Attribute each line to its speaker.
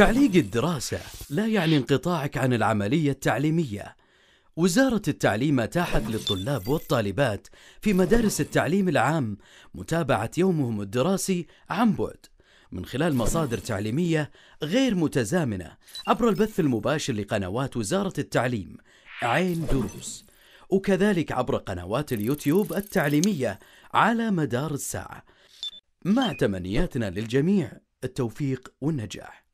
Speaker 1: تعليق الدراسة لا يعني انقطاعك عن العملية التعليمية. وزارة التعليم أتاحت للطلاب والطالبات في مدارس التعليم العام متابعة يومهم الدراسي عن بعد من خلال مصادر تعليمية غير متزامنة عبر البث المباشر لقنوات وزارة التعليم عين دروس وكذلك عبر قنوات اليوتيوب التعليمية على مدار الساعة مع تمنياتنا للجميع التوفيق والنجاح